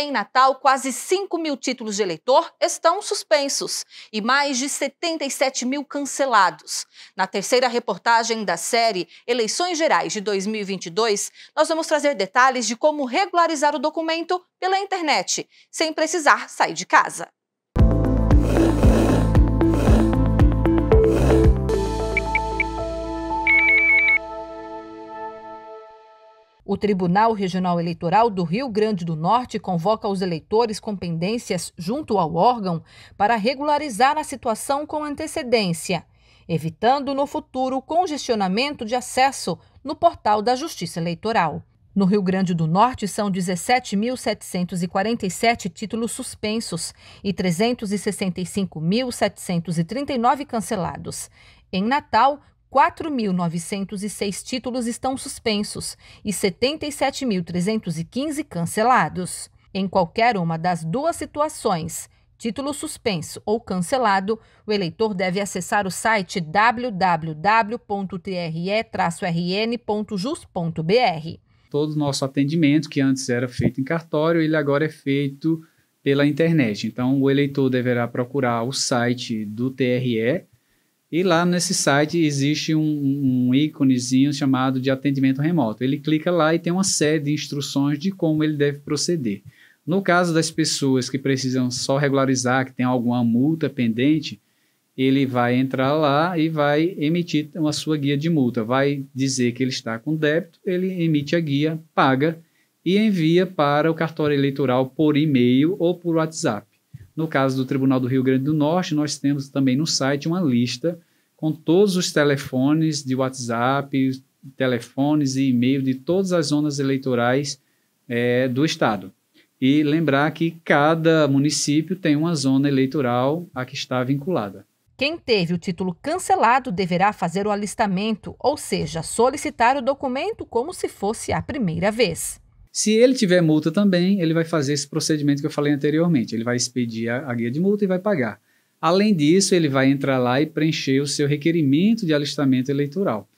Em Natal, quase 5 mil títulos de eleitor estão suspensos e mais de 77 mil cancelados. Na terceira reportagem da série Eleições Gerais de 2022, nós vamos trazer detalhes de como regularizar o documento pela internet, sem precisar sair de casa. O Tribunal Regional Eleitoral do Rio Grande do Norte convoca os eleitores com pendências junto ao órgão para regularizar a situação com antecedência, evitando no futuro congestionamento de acesso no portal da Justiça Eleitoral. No Rio Grande do Norte, são 17.747 títulos suspensos e 365.739 cancelados. Em Natal, 4.906 títulos estão suspensos e 77.315 cancelados. Em qualquer uma das duas situações, título suspenso ou cancelado, o eleitor deve acessar o site www.tre-rn.jus.br. Todo o nosso atendimento, que antes era feito em cartório, ele agora é feito pela internet. Então, o eleitor deverá procurar o site do TRE e lá nesse site existe um, um íconezinho chamado de atendimento remoto. Ele clica lá e tem uma série de instruções de como ele deve proceder. No caso das pessoas que precisam só regularizar, que tem alguma multa pendente, ele vai entrar lá e vai emitir a sua guia de multa. Vai dizer que ele está com débito, ele emite a guia, paga e envia para o cartório eleitoral por e-mail ou por WhatsApp. No caso do Tribunal do Rio Grande do Norte, nós temos também no site uma lista com todos os telefones de WhatsApp, telefones e e-mail de todas as zonas eleitorais é, do Estado. E lembrar que cada município tem uma zona eleitoral a que está vinculada. Quem teve o título cancelado deverá fazer o alistamento, ou seja, solicitar o documento como se fosse a primeira vez. Se ele tiver multa também, ele vai fazer esse procedimento que eu falei anteriormente. Ele vai expedir a, a guia de multa e vai pagar. Além disso, ele vai entrar lá e preencher o seu requerimento de alistamento eleitoral.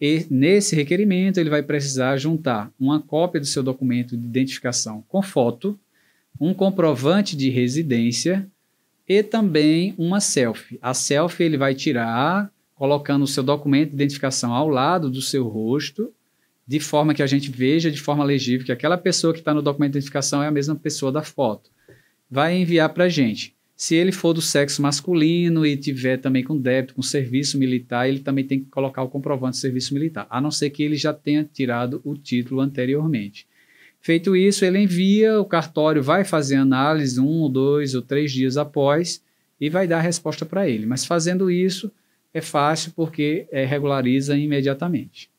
E nesse requerimento, ele vai precisar juntar uma cópia do seu documento de identificação com foto, um comprovante de residência e também uma selfie. A selfie ele vai tirar colocando o seu documento de identificação ao lado do seu rosto de forma que a gente veja de forma legível que aquela pessoa que está no documento de identificação é a mesma pessoa da foto. Vai enviar para a gente. Se ele for do sexo masculino e tiver também com débito, com serviço militar, ele também tem que colocar o comprovante de serviço militar, a não ser que ele já tenha tirado o título anteriormente. Feito isso, ele envia, o cartório vai fazer análise um, dois ou três dias após e vai dar a resposta para ele. Mas fazendo isso é fácil porque é, regulariza imediatamente.